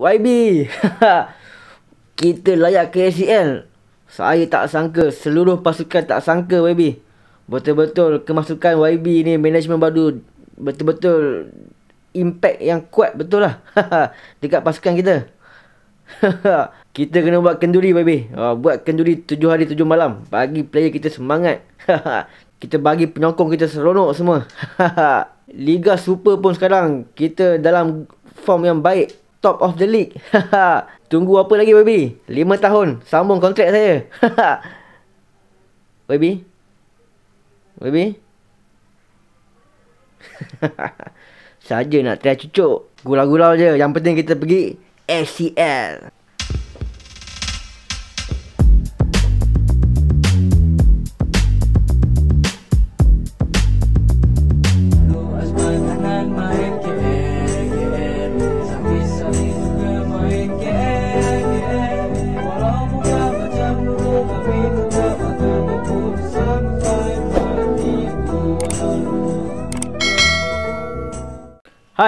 YB Kita layak ke ACL Saya tak sangka Seluruh pasukan tak sangka YB Betul-betul kemasukan YB ni Management baru Betul-betul Impact yang kuat betul lah Dekat pasukan kita Kita kena buat kenduri YB ah, Buat kenduri 7 hari 7 malam Bagi player kita semangat Kita bagi penyokong kita seronok semua Liga Super pun sekarang Kita dalam form yang baik top of the league. Tunggu apa lagi baby? 5 tahun sambung kontrak saya. baby. Baby. Saja nak try cucuk. Gula-gula je. Yang penting kita pergi ACL.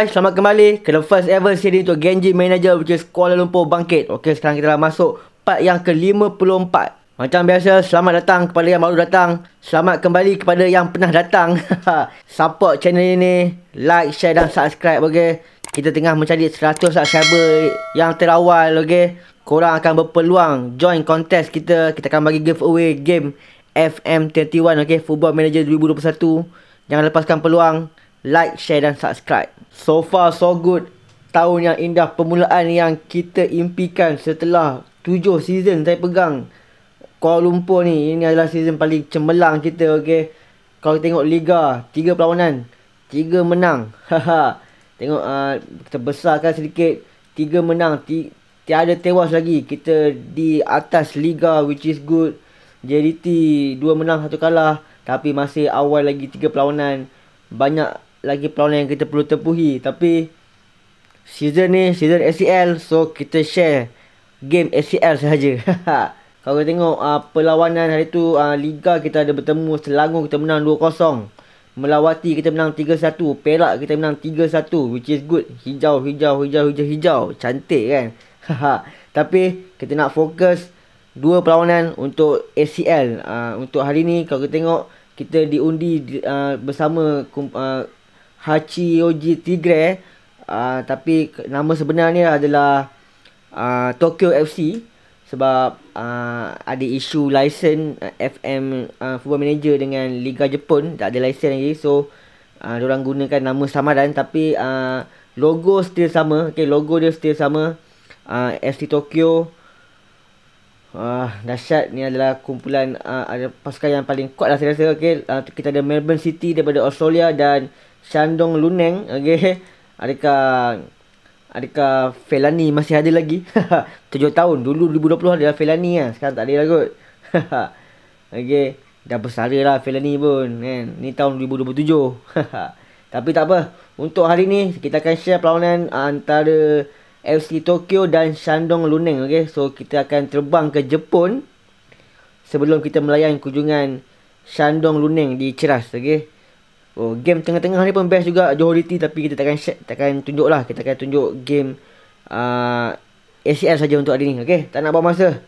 guys, selamat kembali ke the first ever series untuk Genji Manager which is Kuala Lumpur Bangkit. Okey, sekarang kita dah masuk part yang ke-54. Macam biasa, selamat datang kepada yang baru datang. Selamat kembali kepada yang pernah datang. Support channel ini, like, share dan subscribe, okey. Kita tengah mencari 100 subscriber yang terawal, okey. Korang akan berpeluang join contest kita. Kita akan bagi giveaway game FM31, okey, Football Manager 2021. Jangan lepaskan peluang like, share dan subscribe. So far so good. Tahun yang indah permulaan yang kita impikan setelah 7 season saya pegang Kuala Lumpur ni. Ini adalah season paling cemerlang kita, okey. Kalau tengok liga, 3 perlawanan, 3 menang. Haha. tengok uh, ah, kita besarkan sedikit, 3 menang, ti- tiada tewas lagi. Kita di atas liga which is good. JDT 2 menang 1 kalah tapi masih awal lagi 3 perlawanan. Banyak lagi perlawanan yang kita perlu tempuhi tapi season ni season ACL so kita share game ACL sahaja kalau kita tengok uh, perlawanan hari tu uh, liga kita ada bertemu Selangor kita menang 2-0 Melawati kita menang 3-1 Perak kita menang 3-1 which is good hijau hijau hijau hijau hijau cantik kan tapi kita nak fokus dua perlawanan untuk ACL uh, ah, untuk hari ni kalau kita tengok kita diundi uh, bersama uh, Hachi Yoji Tigre uh, tapi nama sebenarnya adalah uh, Tokyo FC sebab uh, ada isu lesen uh, FM uh, Football Manager dengan Liga Jepun tak ada lesen lagi so uh, orang gunakan nama samaran tapi uh, logo still sama okay logo dia still sama uh, FC Tokyo Wah, dahsyat ni adalah kumpulan uh, ada pasukan yang paling kuat lah saya rasa okay. Uh, kita ada Melbourne City daripada Australia dan Shandong Luneng okey adakah adakah Felani masih ada lagi 7 tahun dulu 2020 adalah Felani lah sekarang tak ada lah kot okey dah bersara lah Felani pun kan ni tahun 2027 tapi tak apa untuk hari ni kita akan share perlawanan antara FC Tokyo dan Shandong Luneng okay. so kita akan terbang ke Jepun sebelum kita melayan kunjungan Shandong Luneng di Ceras okay. Oh, game tengah-tengah ni pun best juga Johor tapi kita takkan set, takkan tunjuk lah. Kita akan tunjuk game uh, a uh, ACL saja untuk hari ni. Okey, tak nak buang masa.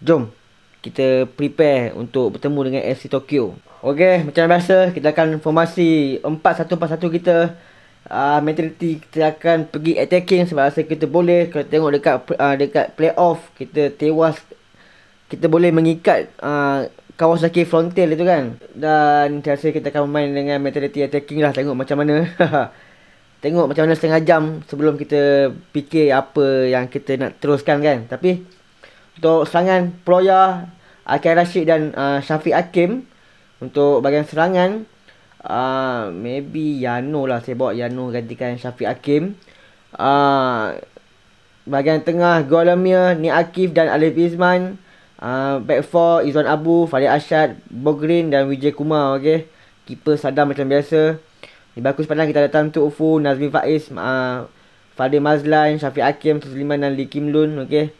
Jom kita prepare untuk bertemu dengan FC Tokyo. Okey, macam biasa kita akan formasi 4-1-4-1 kita. Ah uh, mentality kita akan pergi attacking sebab rasa kita boleh kalau tengok dekat uh, dekat playoff kita tewas kita boleh mengikat uh, Kawasaki Frontier itu kan Dan saya kita akan main dengan mentality attacking lah Tengok macam mana Tengok macam mana setengah jam sebelum kita fikir apa yang kita nak teruskan kan Tapi untuk serangan Proya, Akhil Rashid dan uh, Syafiq Hakim Untuk bagian serangan uh, Maybe Yano lah saya bawa Yano gantikan Syafiq Hakim uh, Bahagian tengah Golamir, Ni Akif dan Alif Alif Izman Ah, back four Izwan Abu, Farid Ashad, Bogreen dan Vijay Kumar okay. Keeper Sadam macam biasa. Di bakul sepanjang kita datang tu Ufu, Nazmi Faiz, uh, Fadil Mazlan, Syafiq Hakim, Tuzliman dan Lee Kim Lun okay.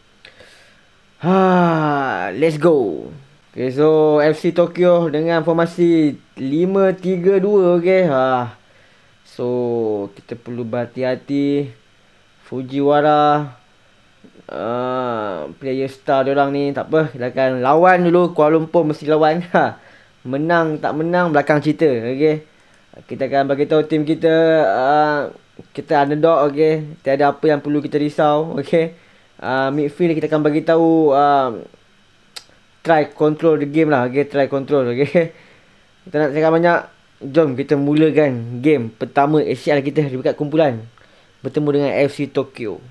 Ha, let's go. Okay, so FC Tokyo dengan formasi 5-3-2 okay. Ha. So kita perlu berhati-hati Fujiwara Ah, player star dia orang ni tak apa kita akan lawan dulu Kuala Lumpur mesti lawan ha. menang tak menang belakang cerita okey kita akan bagi tahu tim kita uh, kita underdog okey tiada apa yang perlu kita risau okey uh, midfield kita akan bagi tahu uh, try control the game lah okey try control okey kita nak cakap banyak Jom kita mulakan game pertama ACL lah kita di kumpulan bertemu dengan FC Tokyo.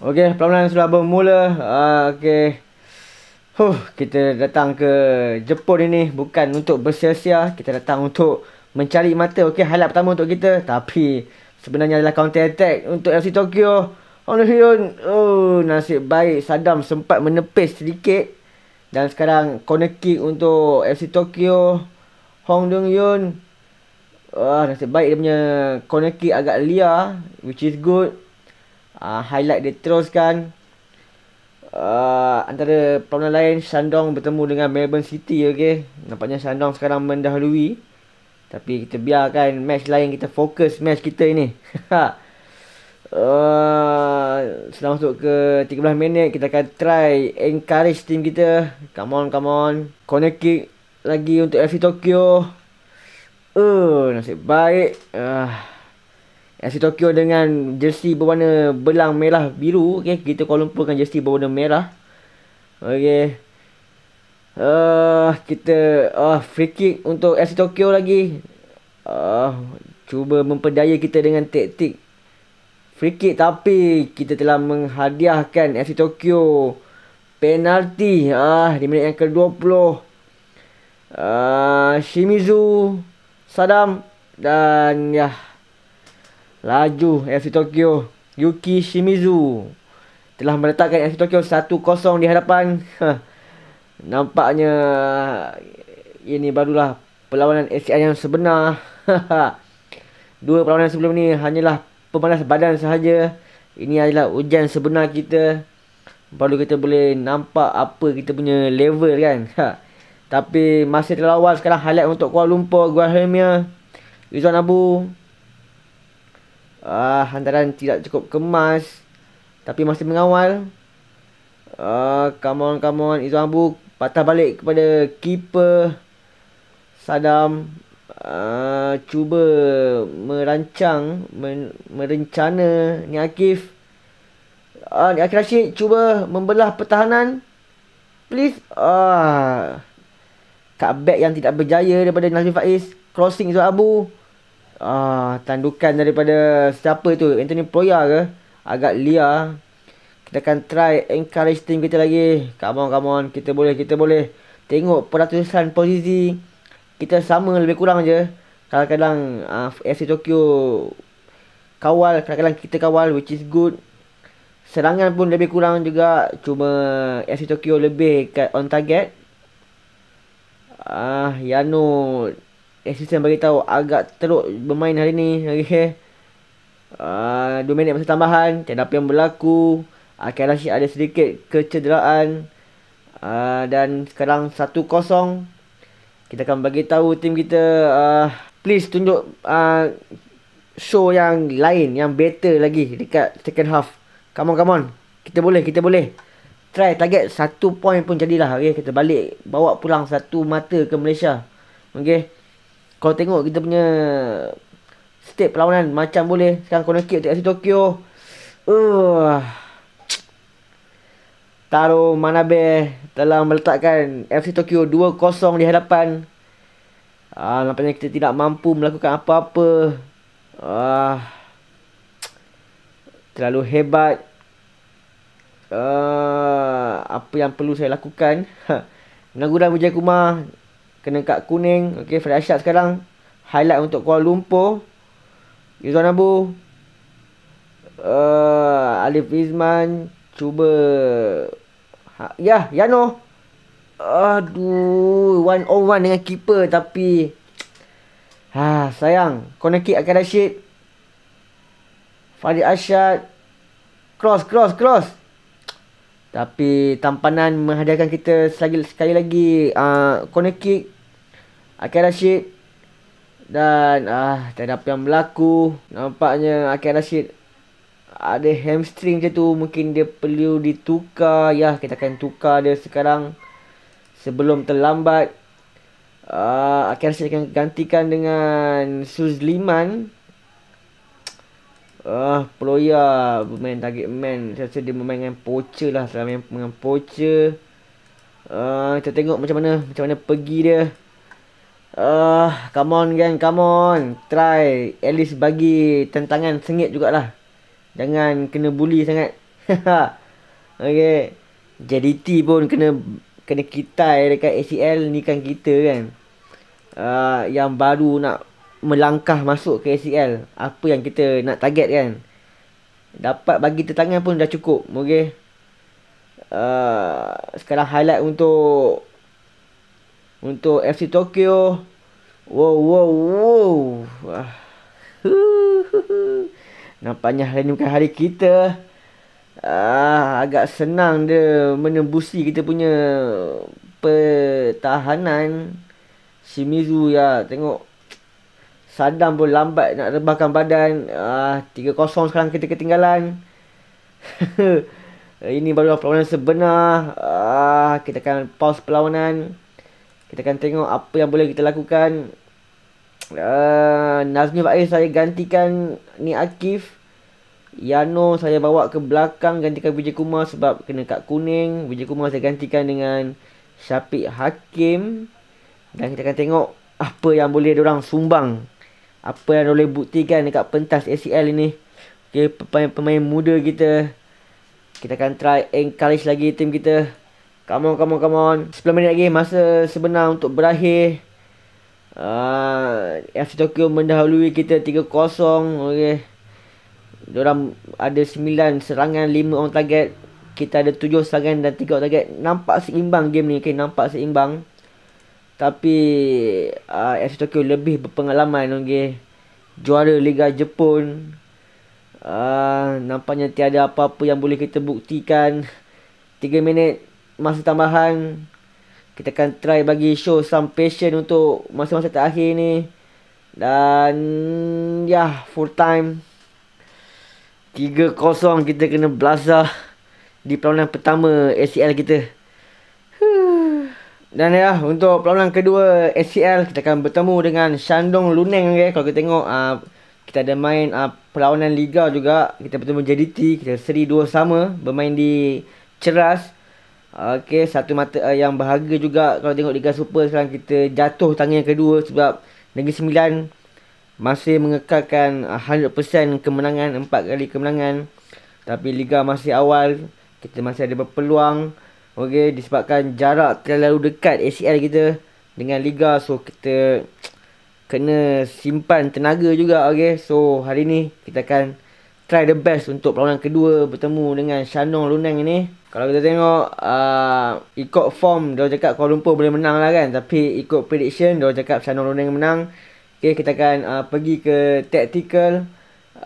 Okey, pelan-pelan sudah bermula. Uh, Okey. Huh, kita datang ke Jepun ini bukan untuk bersia-sia. Kita datang untuk mencari mata. Okey, highlight pertama untuk kita. Tapi sebenarnya adalah counter attack untuk FC Tokyo. Hon oh, oh, nasib baik Saddam sempat menepis sedikit. Dan sekarang corner kick untuk FC Tokyo. Hong Dong Yun. Wah, nasib baik dia punya corner kick agak liar. Which is good uh, highlight dia teruskan uh, antara permainan lain Shandong bertemu dengan Melbourne City okey nampaknya Shandong sekarang mendahului tapi kita biarkan match lain kita fokus match kita ini Uh, masuk ke 13 minit Kita akan try encourage team kita Come on, come on Corner kick lagi untuk FC Tokyo Uh, nasib baik uh. FC Tokyo dengan jersey berwarna belang merah biru okey kita Kuala jersey berwarna merah okey eh uh, kita ah uh, free kick untuk FC Tokyo lagi ah uh, cuba memperdaya kita dengan taktik free kick tapi kita telah menghadiahkan FC Tokyo penalti ah uh, di minit yang ke-20 ah uh, Shimizu Sadam dan ya yeah laju FC Tokyo Yuki Shimizu telah meletakkan FC Tokyo 1-0 di hadapan. Ha. Nampaknya ini barulah perlawanan FCI yang sebenar. Ha, ha. Dua perlawanan sebelum ni hanyalah pemanas badan sahaja. Ini adalah ujian sebenar kita. Baru kita boleh nampak apa kita punya level kan. Tapi masih terlalu awal sekarang highlight untuk Kuala Lumpur, Guahemia, Rizwan Abu, uh, hantaran tidak cukup kemas tapi masih mengawal uh, come on come on Izuan Abu patah balik kepada keeper Saddam uh, cuba merancang men- merencana ni Akif uh, ni Akif Rashid cuba membelah pertahanan please ah uh, cutback yang tidak berjaya daripada Nazmi Faiz crossing Izuan Abu uh, tandukan daripada siapa tu Anthony Proya ke agak liar kita akan try encourage team kita lagi come on come on kita boleh kita boleh tengok peratusan posisi kita sama lebih kurang je kadang-kadang uh, ah, FC Tokyo kawal kadang-kadang kita kawal which is good serangan pun lebih kurang juga cuma FC Tokyo lebih on target ah uh, Yano Assistant bagi tahu agak teruk bermain hari ni. Okey. Ah uh, 2 minit masa tambahan, tiada apa yang berlaku. Akhir ah, Rashid ada sedikit kecederaan. Uh, dan sekarang 1-0. Kita akan bagi tahu tim kita uh, please tunjuk uh, show yang lain yang better lagi dekat second half. Come on, come on. Kita boleh, kita boleh. Try target satu point pun jadilah. Okay, kita balik bawa pulang satu mata ke Malaysia. Okay. Kau tengok kita punya State perlawanan Macam boleh Sekarang corner kick Untuk FC Tokyo uh. Taro Manabe Telah meletakkan FC Tokyo 2-0 di hadapan Ah, uh, Nampaknya kita tidak mampu Melakukan apa-apa Ah, uh. Terlalu hebat uh, Apa yang perlu saya lakukan Nagura Bujai Kumar kena kad kuning okay Fred Farhad sekarang highlight untuk Kuala Lumpur Izwan Abu uh, Alif Izman cuba ha, ya Yano aduh one on one dengan keeper tapi ha sayang corner kick akan Rashid Farid Ashad cross cross cross tapi tampanan menghadiahkan kita sekali, sekali lagi uh, corner kick Akhir Rashid dan ah uh, tak ada apa yang berlaku nampaknya Akhir Rashid ada hamstring je tu mungkin dia perlu ditukar ya kita akan tukar dia sekarang sebelum terlambat uh, ah, Akhir Rashid akan gantikan dengan Suzliman uh, ah, Ploya bermain target man Saya rasa dia bermain dengan poacher lah Saya main dengan poacher uh, Kita tengok macam mana Macam mana pergi dia uh, Come on gang Come on Try At least bagi tentangan sengit jugalah Jangan kena bully sangat Okay JDT pun kena Kena kitai dekat ACL Ni kan kita kan uh, Yang baru nak melangkah masuk ke ACL apa yang kita nak target kan dapat bagi tetangan pun dah cukup okey uh, sekarang highlight untuk untuk FC Tokyo wow wow wow ah. nampaknya hari ni bukan hari kita ah, agak senang dia menembusi kita punya pertahanan Shimizu ya tengok Saddam pun lambat nak rebahkan badan Ah, 3-0 sekarang kita ketinggalan Ini baru perlawanan sebenar Ah, Kita akan pause perlawanan Kita akan tengok apa yang boleh kita lakukan uh, Nazmi Faiz saya gantikan ni Akif Yano saya bawa ke belakang gantikan Vijay kuma sebab kena kad kuning Vijay kuma saya gantikan dengan Syafiq Hakim Dan kita akan tengok apa yang boleh diorang sumbang apa yang boleh buktikan dekat pentas ACL ini. Okey, pemain, pemain muda kita. Kita akan try encourage lagi tim kita. Come on, come on, come on. 10 minit lagi masa sebenar untuk berakhir. Uh, ah, FC Tokyo mendahului kita 3-0. Okey. Diorang ada 9 serangan, 5 orang target. Kita ada 7 serangan dan 3 orang target. Nampak seimbang game ni. Okey, nampak seimbang. Tapi uh, ah, FC Tokyo lebih berpengalaman okay. Juara Liga Jepun uh, Nampaknya tiada apa-apa yang boleh kita buktikan 3 minit masa tambahan Kita akan try bagi show some passion untuk masa-masa terakhir ni Dan ya yeah, full time 3-0 kita kena blazer di perlawanan pertama ACL kita. Dan ya, untuk perlawanan kedua SCL kita akan bertemu dengan Shandong Luneng okay. Kalau kita tengok uh, kita ada main uh, perlawanan liga juga. Kita bertemu JDT, kita seri dua sama bermain di Ceras. Okey, satu mata uh, yang bahagia juga kalau tengok Liga Super sekarang kita jatuh tangan yang kedua sebab Negeri Sembilan masih mengekalkan uh, 100% kemenangan, empat kali kemenangan. Tapi liga masih awal, kita masih ada peluang Okey, disebabkan jarak terlalu dekat ACL kita dengan liga so kita kena simpan tenaga juga okey. So hari ni kita akan try the best untuk perlawanan kedua bertemu dengan Shandong Luneng ini. Kalau kita tengok uh, ikut form dia cakap Kuala Lumpur boleh menang lah kan tapi ikut prediction dia cakap Shandong Luneng menang. Okey, kita akan uh, pergi ke tactical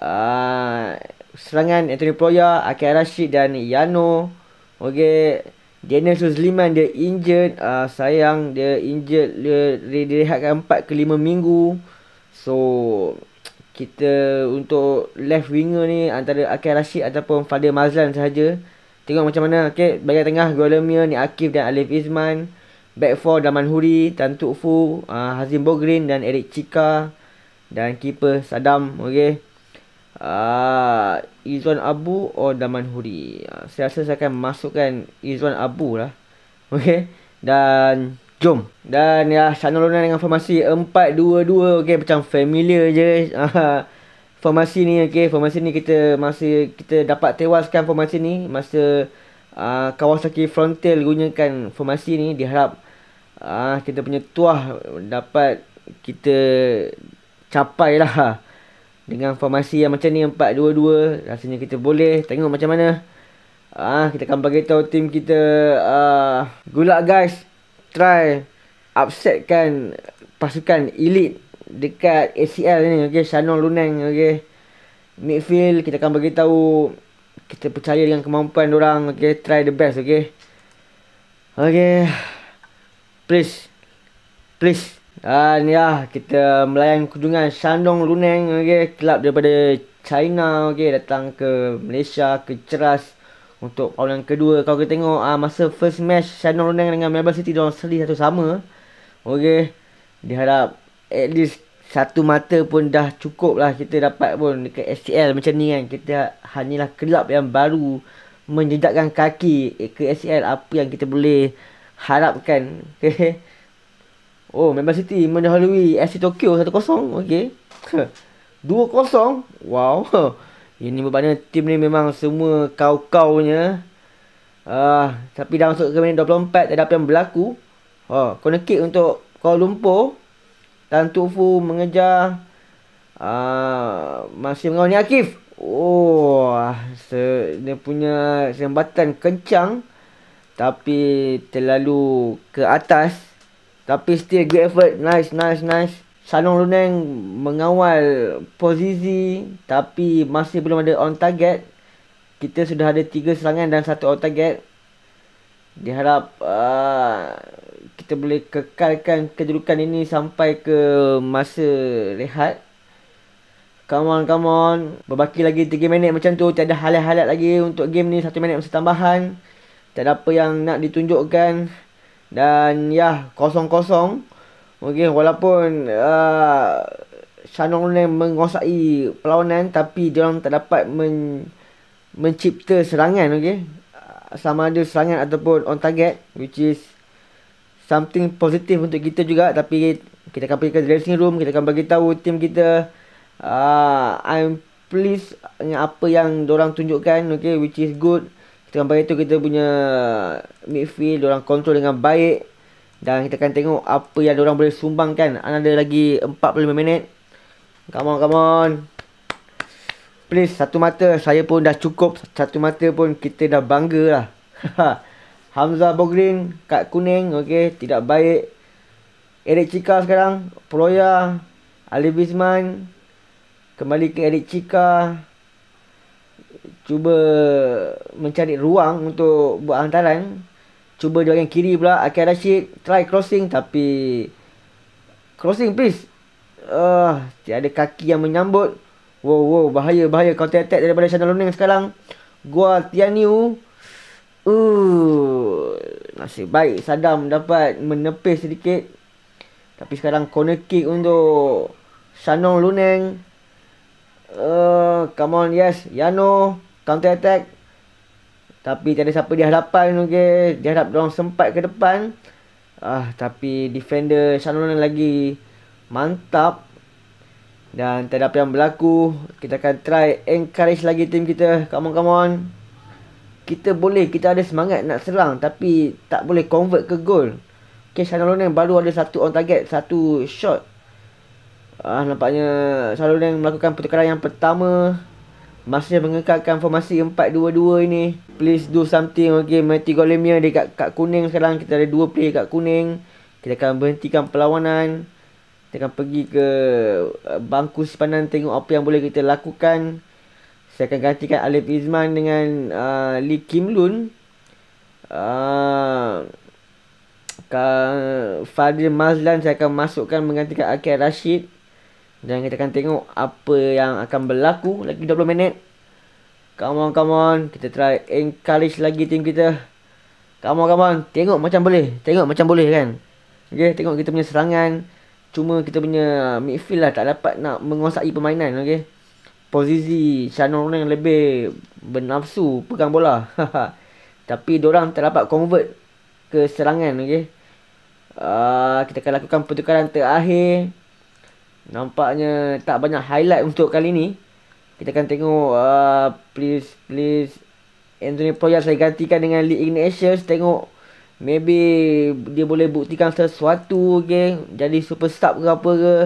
uh, serangan Anthony Ployer, Akhil Rashid dan Yano. Okey, Daniel Suzliman dia injured uh, sayang dia injured dia direhatkan 4 ke 5 minggu so kita untuk left winger ni antara Akil Rashid ataupun Fadil Mazlan sahaja tengok macam mana okay, bagi tengah Golemia ni Akif dan Alif Izman back four Daman Huri Tan Tuk uh, Hazim Bogrin dan Eric Chika dan keeper Saddam okay uh, ah, Izzuan Abu Or Daman Huri uh, Saya rasa saya akan masukkan Izzuan Abu lah Okay Dan Jom Dan ya Sana Luna dengan formasi 4-2-2 Okay Macam familiar je uh, Formasi ni okay Formasi ni kita masih kita dapat tewaskan formasi ni Masa uh, Kawasaki Frontal gunakan formasi ni Diharap uh, Kita punya tuah Dapat Kita Capai lah dengan formasi yang macam ni 4-2-2 Rasanya kita boleh Tengok macam mana Ah Kita akan beritahu tim kita uh, ah, Good guys Try Upsetkan Pasukan elite Dekat ACL ni okay? Shannon Luneng okay? Midfield Kita akan beritahu Kita percaya dengan kemampuan orang okay? Try the best Okay Okay Please Please dan ah, ya, lah, kita melayan kunjungan Shandong Luneng okay. Kelab daripada China okay. Datang ke Malaysia, ke Ceras Untuk awal yang kedua kau kita tengok uh, masa first match Shandong Luneng dengan Melbourne City Mereka seri satu sama okay. Diharap at least satu mata pun dah cukup lah Kita dapat pun ke SCL macam ni kan Kita hanyalah kelab yang baru Menjejakkan kaki ke SCL Apa yang kita boleh harapkan okay. Oh, member City menang Halloween FC Tokyo 1-0. Okey. 2-0. Wow. Ini berbanding tim ni memang semua kau-kaunya. Ah, tapi dah masuk ke minit 24 tak ada apa yang berlaku. Ah, oh, corner kick untuk Kuala Lumpur. Dan Tufu mengejar ah masih mengawal ni Akif. Oh, se dia punya sembatan kencang tapi terlalu ke atas. Tapi still good effort. Nice, nice, nice. Sanong Luneng mengawal posisi tapi masih belum ada on target. Kita sudah ada tiga serangan dan satu on target. Diharap uh, kita boleh kekalkan kedudukan ini sampai ke masa rehat. Come on, come on. Berbaki lagi 3 minit macam tu. Tiada highlight-highlight lagi untuk game ni. 1 minit masa tambahan. Tiada apa yang nak ditunjukkan. Dan ya kosong-kosong Okey walaupun uh, Shannon Ronan menguasai perlawanan Tapi dia orang tak dapat men mencipta serangan okey sama ada serangan ataupun on target which is something positif untuk kita juga tapi kita akan pergi ke dressing room kita akan bagi tahu tim kita uh, I'm pleased dengan apa yang orang tunjukkan okey which is good Terlampau itu kita punya midfield orang kontrol dengan baik dan kita akan tengok apa yang orang boleh sumbangkan. Ada lagi 45 minit. Come on, come on. Please, satu mata. Saya pun dah cukup. Satu mata pun kita dah bangga lah. Hamzah Bogrin, kad kuning. Okay, tidak baik. Eric Chika sekarang. Proya. Ali Bisman. Kembali ke Eric Chika cuba mencari ruang untuk buat hantaran. Cuba jalan kiri pula Akhil Rashid try crossing tapi crossing please. Uh, tiada kaki yang menyambut. Wow wow bahaya bahaya counter attack daripada Channel Learning sekarang. Gua Tianiu. Uh, nasib baik Sadam dapat menepis sedikit. Tapi sekarang corner kick untuk Shannon Luneng Uh, come on, yes. Yano, counter attack. Tapi tak siapa di hadapan, okay. Di hadap dorang sempat ke depan. Ah, uh, tapi defender Shannon lagi mantap. Dan tak apa yang berlaku. Kita akan try encourage lagi tim kita. Come on, come on. Kita boleh, kita ada semangat nak serang. Tapi tak boleh convert ke gol. Okay, Shannon baru ada satu on target, satu shot. Ah nampaknya Saluran yang melakukan pertukaran yang pertama masih mengekalkan formasi 4-2-2 ini. Please do something okay Mati Golemia dekat kat kuning sekarang kita ada dua player kat kuning. Kita akan berhentikan perlawanan. Kita akan pergi ke eh, bangku sepanan tengok apa yang boleh kita lakukan. Saya akan gantikan Alif Izman dengan uh, Lee Kim Loon Uh, ah, Fadil Mazlan saya akan masukkan menggantikan Akhil Rashid. Uh, dan kita akan tengok apa yang akan berlaku lagi 20 minit. Come on, come on. Kita try encourage lagi tim kita. Come on, come on. Tengok macam boleh. Tengok macam boleh kan. Okay, tengok kita punya serangan. Cuma kita punya midfield lah tak dapat nak menguasai permainan. Okay. Posisi Shannon yang lebih bernafsu pegang bola. Tapi diorang tak dapat convert ke serangan. Okay. Uh, ah, kita akan lakukan pertukaran terakhir Nampaknya tak banyak highlight untuk kali ni. Kita akan tengok uh, please please Anthony Poyas saya gantikan dengan Lee Ignatius tengok maybe dia boleh buktikan sesuatu okay jadi superstar ke apa ke.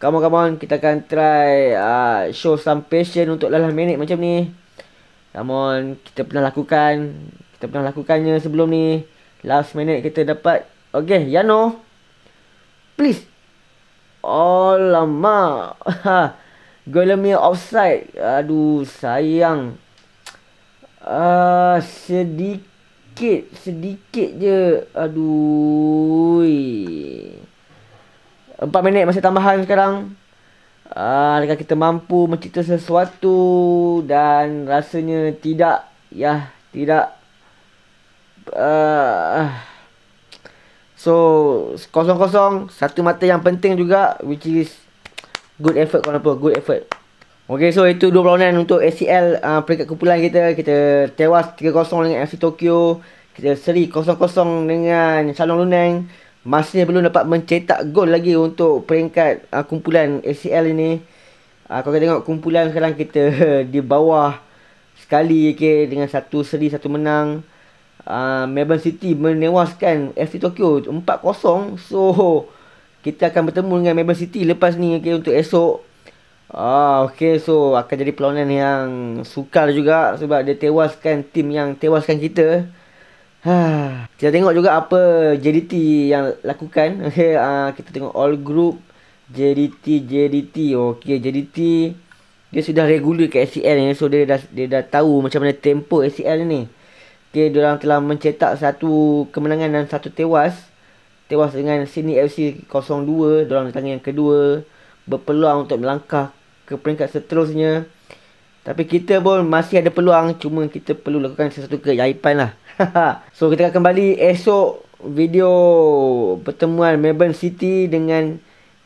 Come on, come on. kita akan try uh, show some passion untuk lalah minit macam ni. Come on, kita pernah lakukan kita pernah lakukannya sebelum ni. Last minute kita dapat. Okey, Yano. Please Oh Ha. Golemi offside. Aduh, sayang. Ah, sedikit, sedikit je. Aduh. Empat minit masih tambahan sekarang. Ah, adakah kita mampu mencipta sesuatu dan rasanya tidak. Ya, tidak. Ah. Uh, So kosong-kosong satu mata yang penting juga which is good effort kalau apa good effort. Okay so itu dua perlawanan untuk ACL uh, peringkat kumpulan kita kita tewas 3-0 dengan FC Tokyo kita seri 0-0 dengan Shalom Luneng masih belum dapat mencetak gol lagi untuk peringkat uh, kumpulan ACL ini. Uh, kalau kita tengok kumpulan sekarang kita di bawah sekali okay, dengan satu seri satu menang. Ah, Melbourne City menewaskan FC Tokyo 4-0 So kita akan bertemu dengan Melbourne City lepas ni okay, untuk esok Ah, okay, so akan jadi perlawanan yang sukar juga sebab dia tewaskan tim yang tewaskan kita. Ha, kita tengok juga apa JDT yang lakukan. Okay, ah, kita tengok all group JDT, JDT. Okay, JDT dia sudah regular kat SCL ni. So, dia dah, dia dah tahu macam mana tempo SCL ni. Okay, orang telah mencetak satu kemenangan dan satu tewas. Tewas dengan Sydney FC 0-2. Diorang datang yang kedua. Berpeluang untuk melangkah ke peringkat seterusnya. Tapi kita pun masih ada peluang. Cuma kita perlu lakukan sesuatu keyaipan lah. so, kita akan kembali esok video pertemuan Melbourne City dengan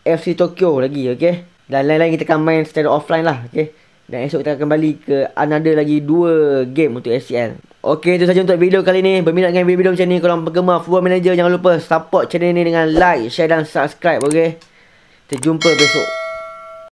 FC Tokyo lagi. Okay? Dan lain-lain kita akan main secara offline lah. Okay? Dan esok kita akan kembali ke another lagi dua game untuk SCL. Okey itu saja untuk video kali ni. Berminat dengan video-video macam ni. Kalau penggemar Football Manager jangan lupa support channel ni dengan like, share dan subscribe. Okey. Kita jumpa besok.